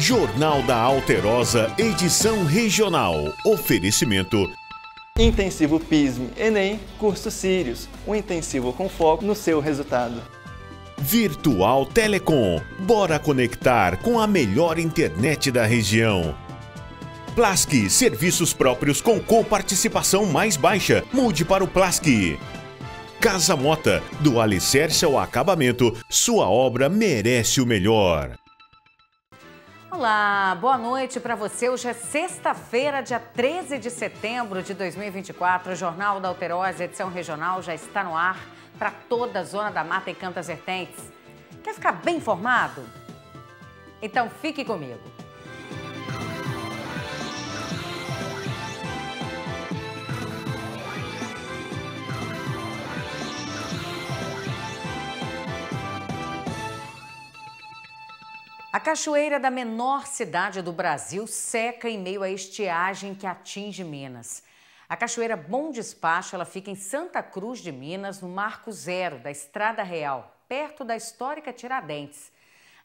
Jornal da Alterosa, edição regional. Oferecimento. Intensivo PISM, Enem, curso Sirius. Um intensivo com foco no seu resultado. Virtual Telecom. Bora conectar com a melhor internet da região. Plask, serviços próprios com comparticipação mais baixa. Mude para o Plask. Casa Mota, do alicerce ao acabamento, sua obra merece o melhor. Olá, boa noite para você. Hoje é sexta-feira, dia 13 de setembro de 2024. O Jornal da Alterosa, edição regional, já está no ar para toda a Zona da Mata e Cantas Vertentes. Quer ficar bem informado? Então fique comigo. A cachoeira da menor cidade do Brasil seca em meio à estiagem que atinge Minas. A cachoeira Bom Despacho ela fica em Santa Cruz de Minas, no Marco Zero da Estrada Real, perto da histórica Tiradentes.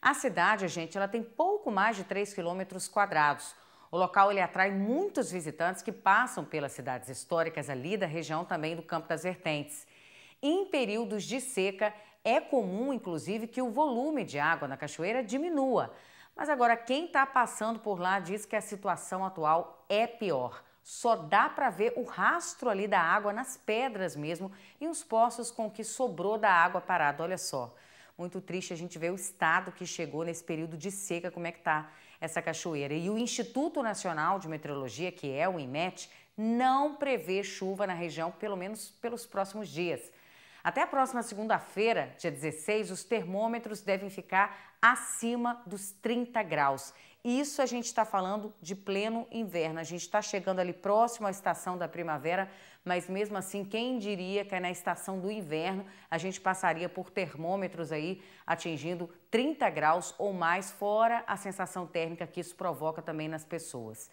A cidade, gente, ela tem pouco mais de 3 quilômetros quadrados. O local ele atrai muitos visitantes que passam pelas cidades históricas ali da região também do Campo das Vertentes. Em períodos de seca, é comum, inclusive, que o volume de água na cachoeira diminua. Mas agora, quem está passando por lá diz que a situação atual é pior. Só dá para ver o rastro ali da água nas pedras mesmo e os poços com que sobrou da água parada. Olha só. Muito triste a gente ver o estado que chegou nesse período de seca, como é que está essa cachoeira. E o Instituto Nacional de Meteorologia, que é o INMET, não prevê chuva na região, pelo menos pelos próximos dias. Até a próxima segunda-feira, dia 16, os termômetros devem ficar acima dos 30 graus. Isso a gente está falando de pleno inverno. A gente está chegando ali próximo à estação da primavera, mas mesmo assim, quem diria que é na estação do inverno a gente passaria por termômetros aí atingindo 30 graus ou mais, fora a sensação térmica que isso provoca também nas pessoas.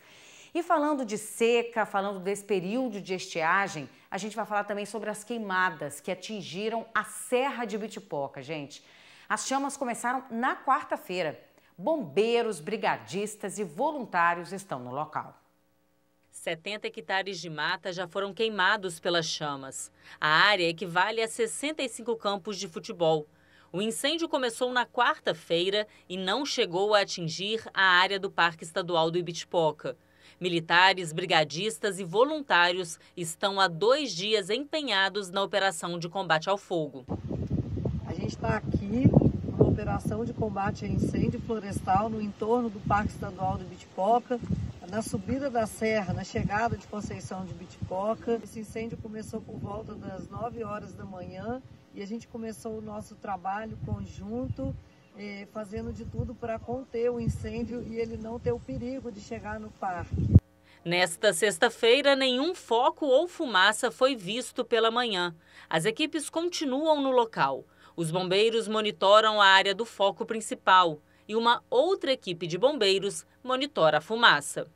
E falando de seca, falando desse período de estiagem, a gente vai falar também sobre as queimadas que atingiram a Serra de Bitipoca, gente. As chamas começaram na quarta-feira. Bombeiros, brigadistas e voluntários estão no local. 70 hectares de mata já foram queimados pelas chamas. A área equivale a 65 campos de futebol. O incêndio começou na quarta-feira e não chegou a atingir a área do Parque Estadual do Ibitipoca. Militares, brigadistas e voluntários estão há dois dias empenhados na operação de combate ao fogo. A gente está aqui na operação de combate a incêndio florestal no entorno do Parque Estadual do Bitipoca, na subida da serra, na chegada de Conceição de Bitipoca. Esse incêndio começou por volta das 9 horas da manhã e a gente começou o nosso trabalho conjunto eh, fazendo de tudo para conter o incêndio e ele não ter o perigo de chegar no parque. Nesta sexta-feira, nenhum foco ou fumaça foi visto pela manhã. As equipes continuam no local. Os bombeiros monitoram a área do foco principal e uma outra equipe de bombeiros monitora a fumaça.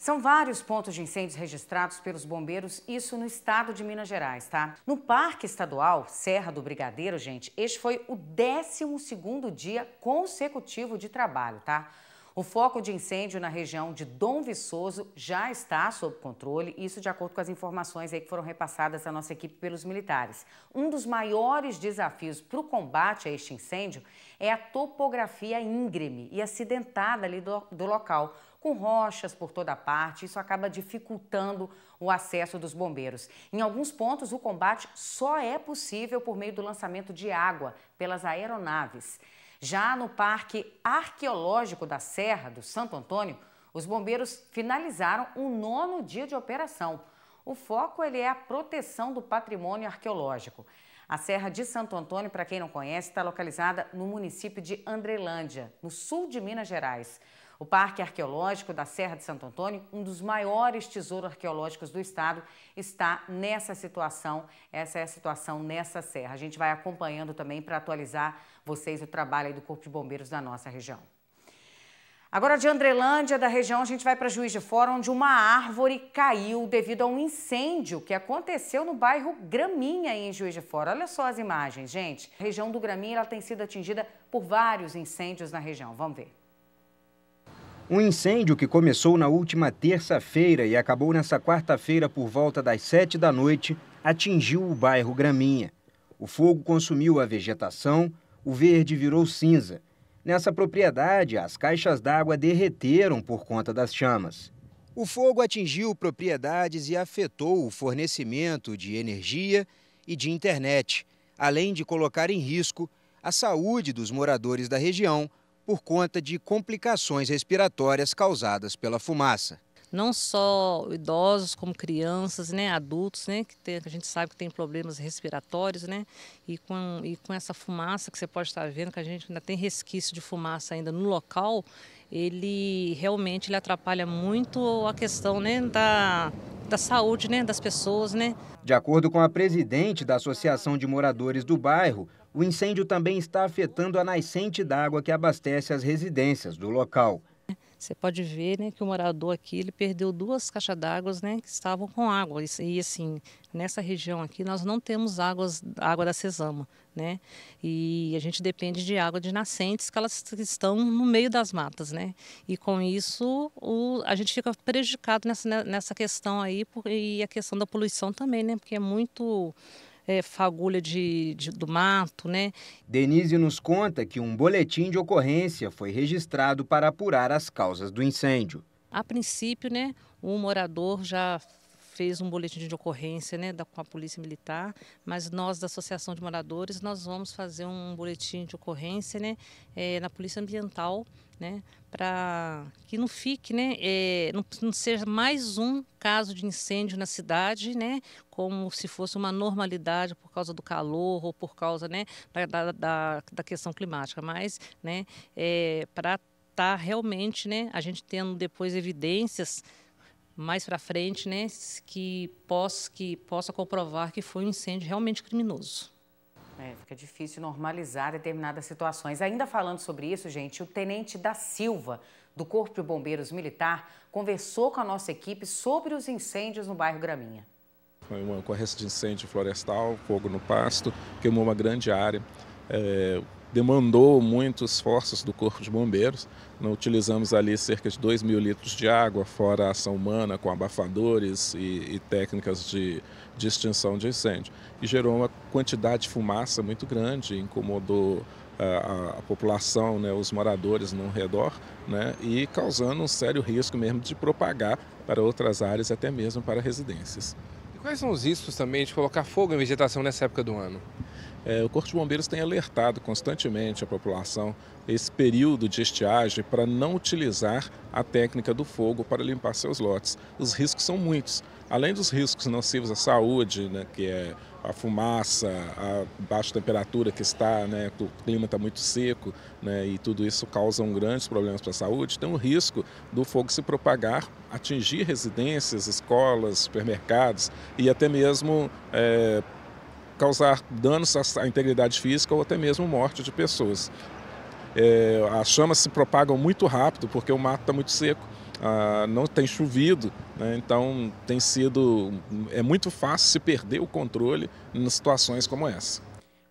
São vários pontos de incêndios registrados pelos bombeiros, isso no estado de Minas Gerais, tá? No Parque Estadual Serra do Brigadeiro, gente, este foi o 12 dia consecutivo de trabalho, tá? O foco de incêndio na região de Dom Viçoso já está sob controle, isso de acordo com as informações aí que foram repassadas à nossa equipe pelos militares. Um dos maiores desafios para o combate a este incêndio é a topografia íngreme e acidentada ali do, do local, com rochas por toda parte. Isso acaba dificultando o acesso dos bombeiros. Em alguns pontos, o combate só é possível por meio do lançamento de água pelas aeronaves. Já no Parque Arqueológico da Serra do Santo Antônio, os bombeiros finalizaram o um nono dia de operação. O foco ele é a proteção do patrimônio arqueológico. A Serra de Santo Antônio, para quem não conhece, está localizada no município de Andrelândia, no sul de Minas Gerais. O Parque Arqueológico da Serra de Santo Antônio, um dos maiores tesouros arqueológicos do estado, está nessa situação. Essa é a situação nessa serra. A gente vai acompanhando também para atualizar vocês o trabalho do Corpo de Bombeiros da nossa região. Agora de Andrelândia, da região, a gente vai para Juiz de Fora, onde uma árvore caiu devido a um incêndio que aconteceu no bairro Graminha, em Juiz de Fora. Olha só as imagens, gente. A região do Graminha ela tem sido atingida por vários incêndios na região. Vamos ver. Um incêndio que começou na última terça-feira e acabou nessa quarta-feira por volta das sete da noite atingiu o bairro Graminha. O fogo consumiu a vegetação, o verde virou cinza. Nessa propriedade, as caixas d'água derreteram por conta das chamas. O fogo atingiu propriedades e afetou o fornecimento de energia e de internet, além de colocar em risco a saúde dos moradores da região por conta de complicações respiratórias causadas pela fumaça. Não só idosos, como crianças, né, adultos, né, que, tem, que a gente sabe que tem problemas respiratórios, né, e com, e com essa fumaça que você pode estar vendo, que a gente ainda tem resquício de fumaça ainda no local, ele realmente ele atrapalha muito a questão né, da, da saúde né, das pessoas. Né. De acordo com a presidente da Associação de Moradores do Bairro, o incêndio também está afetando a nascente d'água que abastece as residências do local. Você pode ver né, que o morador aqui ele perdeu duas caixas d'água né, que estavam com água. E assim, nessa região aqui nós não temos águas, água da Sesama. Né? E a gente depende de água de nascentes que elas estão no meio das matas. Né? E com isso o, a gente fica prejudicado nessa, nessa questão aí por, e a questão da poluição também, né? porque é muito é, fagulha de, de, do mato, né? Denise nos conta que um boletim de ocorrência foi registrado para apurar as causas do incêndio. A princípio, né, um morador já fez um boletim de ocorrência né, da, com a Polícia Militar, mas nós da Associação de Moradores, nós vamos fazer um boletim de ocorrência né, é, na Polícia Ambiental, né, para que não fique, né, é, não, não seja mais um caso de incêndio na cidade, né, como se fosse uma normalidade por causa do calor ou por causa né, da, da, da questão climática, mas né, é, para estar tá realmente, né, a gente tendo depois evidências mais para frente, né, que possa, que possa comprovar que foi um incêndio realmente criminoso. É, fica difícil normalizar determinadas situações. Ainda falando sobre isso, gente, o tenente da Silva, do Corpo de Bombeiros Militar, conversou com a nossa equipe sobre os incêndios no bairro Graminha. Foi uma ocorrência de incêndio florestal, fogo no pasto, queimou uma grande área. É, demandou muitos esforços do Corpo de Bombeiros. Nós utilizamos ali cerca de 2 mil litros de água, fora a ação humana com abafadores e, e técnicas de, de, extinção de incêndio. E gerou uma quantidade de fumaça muito grande, incomodou a, ah, a, a população, né, os moradores no redor, né, e causando um sério risco mesmo de propagar para outras áreas, até mesmo para residências. E quais são os riscos também de colocar fogo em vegetação nessa época do ano? É, o Corpo de Bombeiros tem alertado constantemente a população esse período de estiagem para não utilizar a técnica do fogo para limpar seus lotes. Os riscos são muitos. Além dos riscos nocivos à saúde, né, que é a fumaça, a baixa temperatura que está, né, o clima está muito seco né, e tudo isso causa um grandes problemas para a saúde, tem o risco do fogo se propagar, atingir residências, escolas, supermercados e até mesmo é, causar danos à integridade física ou até mesmo morte de pessoas. É, as chamas se propagam muito rápido porque o mato está muito seco, ah, não tem chovido, né? então tem sido é muito fácil se perder o controle em situações como essa.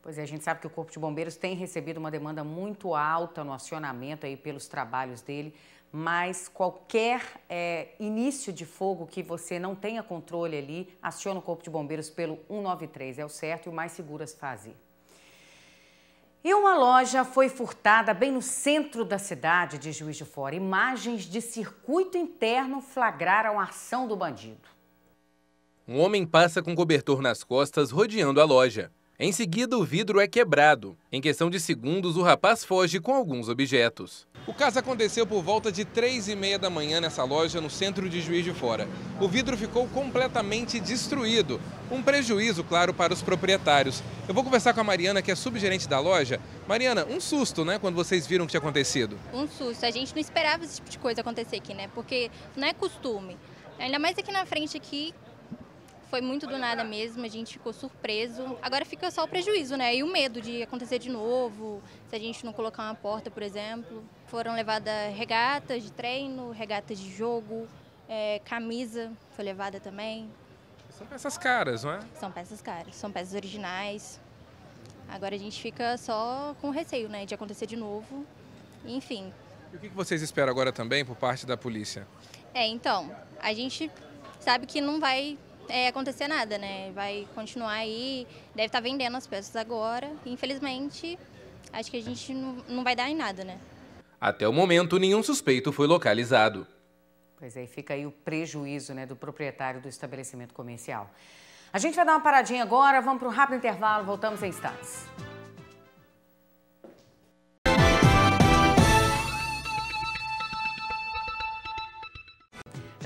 Pois é, a gente sabe que o Corpo de Bombeiros tem recebido uma demanda muito alta no acionamento aí pelos trabalhos dele mas qualquer é, início de fogo que você não tenha controle ali, aciona o Corpo de Bombeiros pelo 193, é o certo e o mais seguro a se fazer. E uma loja foi furtada bem no centro da cidade de Juiz de Fora. Imagens de circuito interno flagraram a ação do bandido. Um homem passa com cobertor nas costas rodeando a loja. Em seguida, o vidro é quebrado. Em questão de segundos, o rapaz foge com alguns objetos. O caso aconteceu por volta de 3 e meia da manhã nessa loja no centro de Juiz de Fora. O vidro ficou completamente destruído, um prejuízo, claro, para os proprietários. Eu vou conversar com a Mariana, que é subgerente da loja. Mariana, um susto, né, quando vocês viram o que tinha acontecido? Um susto. A gente não esperava esse tipo de coisa acontecer aqui, né, porque não é costume. Ainda mais aqui na frente aqui, foi muito do nada mesmo, a gente ficou surpreso. Agora fica só o prejuízo, né? E o medo de acontecer de novo, se a gente não colocar uma porta, por exemplo. Foram levadas regatas de treino, regatas de jogo, é, camisa foi levada também. São peças caras, não é? São peças caras, são peças originais. Agora a gente fica só com receio, né? De acontecer de novo. Enfim. E o que vocês esperam agora também por parte da polícia? É, então, a gente sabe que não vai é, acontecer nada, né? Vai continuar aí, deve estar tá vendendo as peças agora. Infelizmente, acho que a gente não, não vai dar em nada, né? Até o momento, nenhum suspeito foi localizado. Pois aí é, fica aí o prejuízo né, do proprietário do estabelecimento comercial. A gente vai dar uma paradinha agora, vamos para um rápido intervalo, voltamos em instantes.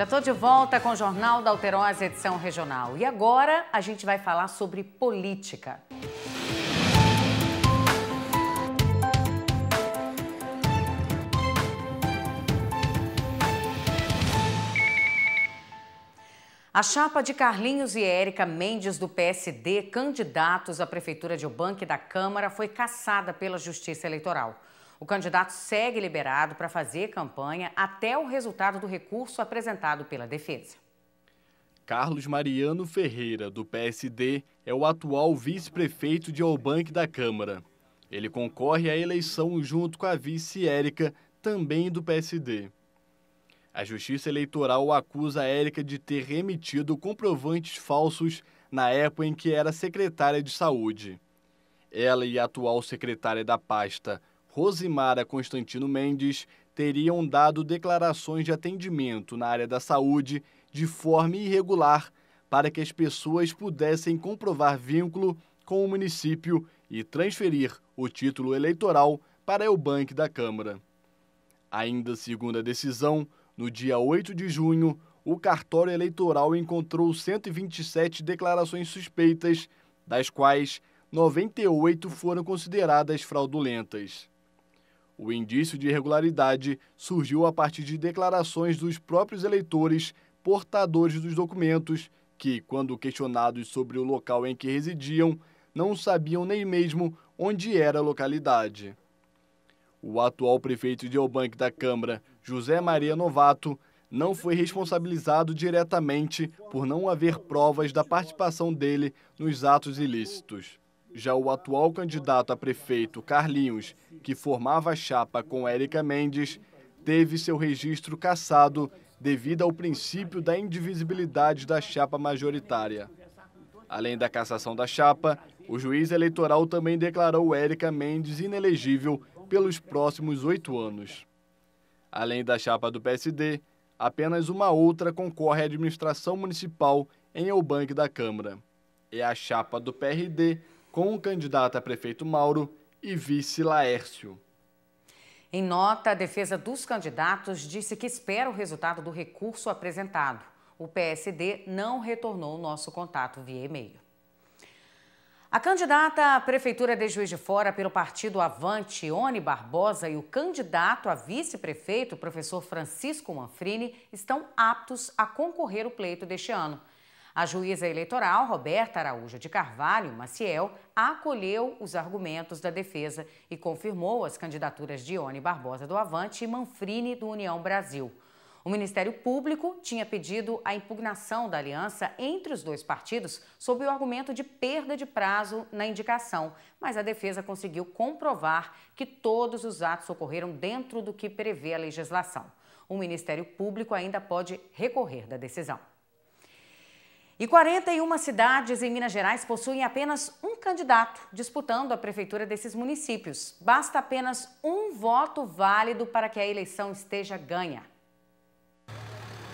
Já estou de volta com o Jornal da Alterosa, edição regional. E agora a gente vai falar sobre política. A chapa de Carlinhos e Érica Mendes do PSD, candidatos à Prefeitura de Ubanque da Câmara, foi cassada pela Justiça Eleitoral. O candidato segue liberado para fazer campanha até o resultado do recurso apresentado pela defesa. Carlos Mariano Ferreira, do PSD, é o atual vice-prefeito de Albanque da Câmara. Ele concorre à eleição junto com a vice Érica, também do PSD. A Justiça Eleitoral acusa a Érica de ter remitido comprovantes falsos na época em que era secretária de Saúde. Ela e a atual secretária da pasta, Rosimara Constantino Mendes teriam dado declarações de atendimento na área da saúde de forma irregular para que as pessoas pudessem comprovar vínculo com o município e transferir o título eleitoral para o banco da Câmara. Ainda segundo a decisão, no dia 8 de junho, o cartório eleitoral encontrou 127 declarações suspeitas, das quais 98 foram consideradas fraudulentas. O indício de irregularidade surgiu a partir de declarações dos próprios eleitores, portadores dos documentos, que, quando questionados sobre o local em que residiam, não sabiam nem mesmo onde era a localidade. O atual prefeito de Elbank da Câmara, José Maria Novato, não foi responsabilizado diretamente por não haver provas da participação dele nos atos ilícitos. Já o atual candidato a prefeito, Carlinhos, que formava a chapa com Érica Mendes, teve seu registro cassado devido ao princípio da indivisibilidade da chapa majoritária. Além da cassação da chapa, o juiz eleitoral também declarou Érica Mendes inelegível pelos próximos oito anos. Além da chapa do PSD, apenas uma outra concorre à administração municipal em Eubank da Câmara. É a chapa do PRD com o candidato a prefeito Mauro e vice Laércio. Em nota, a defesa dos candidatos disse que espera o resultado do recurso apresentado. O PSD não retornou nosso contato via e-mail. A candidata à Prefeitura de Juiz de Fora pelo partido Avante, Oni Barbosa, e o candidato a vice-prefeito, professor Francisco Manfrini, estão aptos a concorrer o pleito deste ano. A juíza eleitoral, Roberta Araújo de Carvalho Maciel, acolheu os argumentos da defesa e confirmou as candidaturas de Ione Barbosa do Avante e Manfrini do União Brasil. O Ministério Público tinha pedido a impugnação da aliança entre os dois partidos sob o argumento de perda de prazo na indicação, mas a defesa conseguiu comprovar que todos os atos ocorreram dentro do que prevê a legislação. O Ministério Público ainda pode recorrer da decisão. E 41 cidades em Minas Gerais possuem apenas um candidato disputando a prefeitura desses municípios. Basta apenas um voto válido para que a eleição esteja ganha.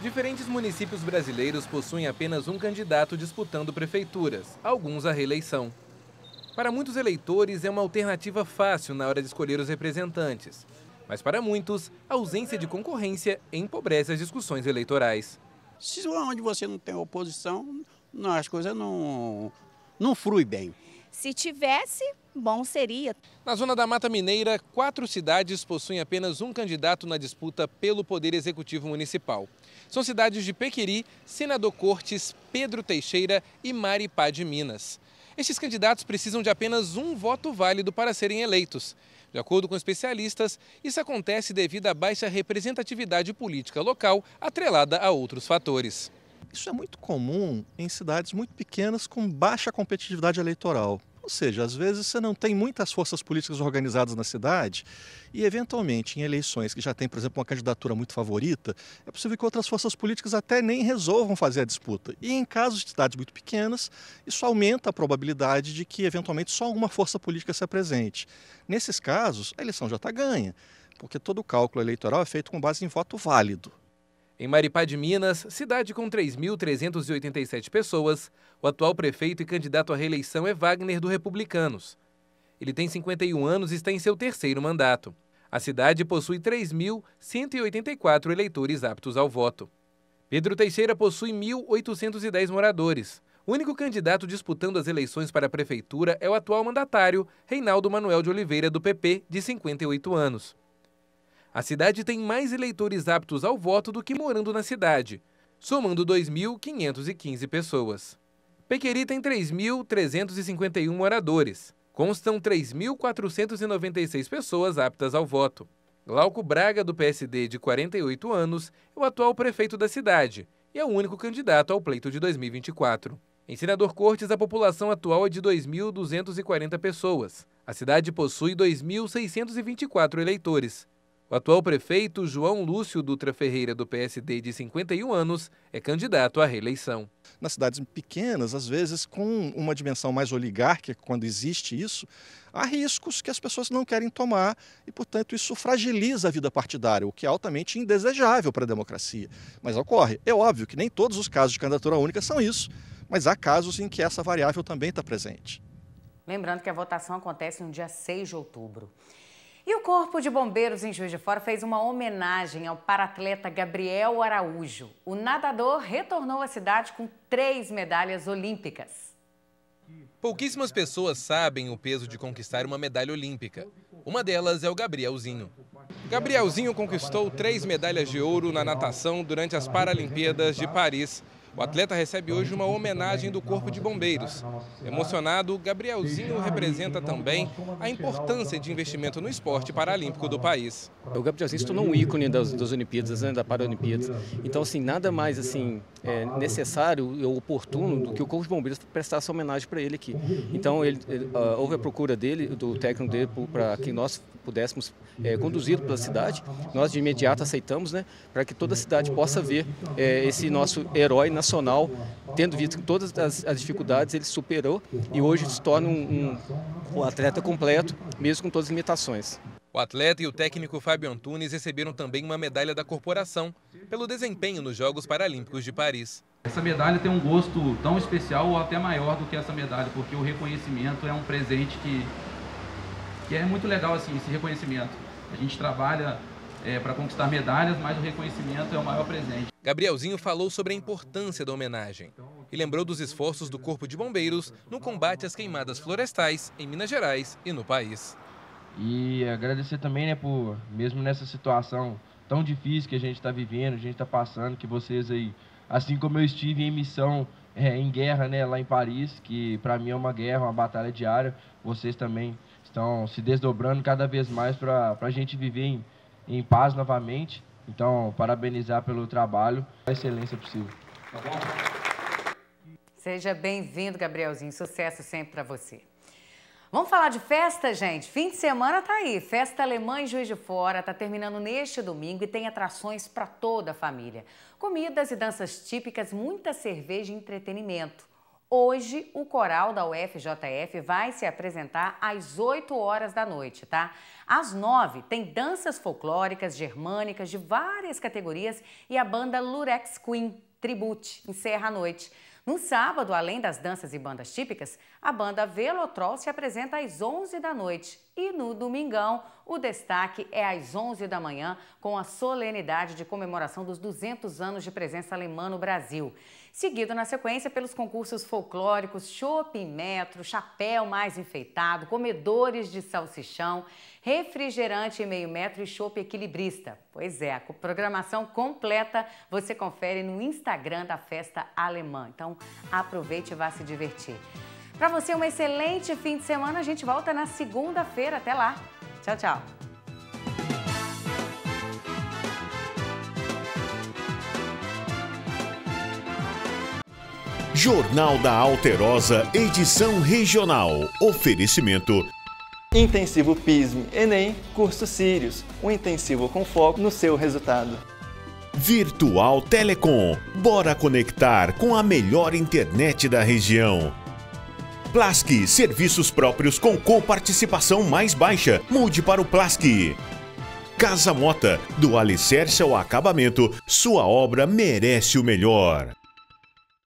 Diferentes municípios brasileiros possuem apenas um candidato disputando prefeituras, alguns à reeleição. Para muitos eleitores, é uma alternativa fácil na hora de escolher os representantes. Mas para muitos, a ausência de concorrência empobrece as discussões eleitorais. Se onde você não tem oposição, não, as coisas não, não frui bem. Se tivesse, bom seria. Na zona da Mata Mineira, quatro cidades possuem apenas um candidato na disputa pelo Poder Executivo Municipal. São cidades de Pequiri, Senador Cortes, Pedro Teixeira e Maripá de Minas. Estes candidatos precisam de apenas um voto válido para serem eleitos. De acordo com especialistas, isso acontece devido à baixa representatividade política local, atrelada a outros fatores. Isso é muito comum em cidades muito pequenas com baixa competitividade eleitoral. Ou seja, às vezes você não tem muitas forças políticas organizadas na cidade e, eventualmente, em eleições que já tem, por exemplo, uma candidatura muito favorita, é possível que outras forças políticas até nem resolvam fazer a disputa. E em casos de cidades muito pequenas, isso aumenta a probabilidade de que, eventualmente, só uma força política se apresente. Nesses casos, a eleição já está ganha, porque todo o cálculo eleitoral é feito com base em voto válido. Em Maripá de Minas, cidade com 3.387 pessoas, o atual prefeito e candidato à reeleição é Wagner do Republicanos. Ele tem 51 anos e está em seu terceiro mandato. A cidade possui 3.184 eleitores aptos ao voto. Pedro Teixeira possui 1.810 moradores. O único candidato disputando as eleições para a prefeitura é o atual mandatário, Reinaldo Manuel de Oliveira, do PP, de 58 anos. A cidade tem mais eleitores aptos ao voto do que morando na cidade, somando 2.515 pessoas. Pequeri tem 3.351 moradores. Constam 3.496 pessoas aptas ao voto. Glauco Braga, do PSD, de 48 anos, é o atual prefeito da cidade e é o único candidato ao pleito de 2024. Em Senador Cortes, a população atual é de 2.240 pessoas. A cidade possui 2.624 eleitores, o atual prefeito, João Lúcio Dutra Ferreira, do PSD, de 51 anos, é candidato à reeleição. Nas cidades pequenas, às vezes com uma dimensão mais oligárquica, quando existe isso, há riscos que as pessoas não querem tomar e, portanto, isso fragiliza a vida partidária, o que é altamente indesejável para a democracia. Mas ocorre. É óbvio que nem todos os casos de candidatura única são isso, mas há casos em que essa variável também está presente. Lembrando que a votação acontece no dia 6 de outubro. E o Corpo de Bombeiros em Juiz de Fora fez uma homenagem ao paratleta Gabriel Araújo. O nadador retornou à cidade com três medalhas olímpicas. Pouquíssimas pessoas sabem o peso de conquistar uma medalha olímpica. Uma delas é o Gabrielzinho. Gabrielzinho conquistou três medalhas de ouro na natação durante as Paralimpíadas de Paris o atleta recebe hoje uma homenagem do Corpo de Bombeiros. Emocionado, Gabrielzinho representa também a importância de investimento no esporte paralímpico do país. O Gabrielzinho se tornou um ícone das, das Olimpíadas, né, da Paralimpíadas. Então, assim, nada mais assim é necessário e oportuno do que o Corpo de Bombeiros prestar essa homenagem para ele aqui. Então, ele, ele, uh, houve a procura dele, do técnico dele, para que nós pudéssemos é, conduzir pela cidade. Nós, de imediato, aceitamos, né, para que toda a cidade possa ver é, esse nosso herói nacional nacional, tendo visto todas as, as dificuldades, ele superou e hoje se torna um, um, um atleta completo, mesmo com todas as limitações. O atleta e o técnico Fábio Antunes receberam também uma medalha da corporação pelo desempenho nos Jogos Paralímpicos de Paris. Essa medalha tem um gosto tão especial ou até maior do que essa medalha, porque o reconhecimento é um presente que, que é muito legal assim, esse reconhecimento. A gente trabalha é, para conquistar medalhas, mas o reconhecimento é o maior presente. Gabrielzinho falou sobre a importância da homenagem e lembrou dos esforços do Corpo de Bombeiros no combate às queimadas florestais em Minas Gerais e no país. E agradecer também, né, por, mesmo nessa situação tão difícil que a gente está vivendo, a gente está passando, que vocês aí, assim como eu estive em missão é, em guerra, né, lá em Paris, que para mim é uma guerra, uma batalha diária, vocês também estão se desdobrando cada vez mais para a gente viver em em paz novamente. Então, parabenizar pelo trabalho, a excelência possível. Tá bom? Seja bem-vindo, Gabrielzinho. Sucesso sempre para você. Vamos falar de festa, gente? Fim de semana tá aí. Festa Alemã em Juiz de Fora tá terminando neste domingo e tem atrações para toda a família. Comidas e danças típicas, muita cerveja e entretenimento. Hoje, o coral da UFJF vai se apresentar às 8 horas da noite, tá? Às 9, tem danças folclóricas, germânicas, de várias categorias e a banda Lurex Queen Tribute encerra a noite. No sábado, além das danças e bandas típicas, a banda Velotrol se apresenta às 11 da noite. E no domingão, o destaque é às 11 da manhã, com a solenidade de comemoração dos 200 anos de presença alemã no Brasil seguido na sequência pelos concursos folclóricos shopping Metro, Chapéu Mais Enfeitado, Comedores de Salsichão, Refrigerante Meio Metro e shopping Equilibrista. Pois é, a programação completa você confere no Instagram da Festa Alemã. Então aproveite e vá se divertir. Para você, um excelente fim de semana. A gente volta na segunda-feira. Até lá. Tchau, tchau. Jornal da Alterosa, edição regional. Oferecimento. Intensivo PISM, Enem, curso Sirius. Um intensivo com foco no seu resultado. Virtual Telecom. Bora conectar com a melhor internet da região. Plask, serviços próprios com coparticipação mais baixa. Mude para o Plask. Casa Mota, do alicerce ao acabamento, sua obra merece o melhor.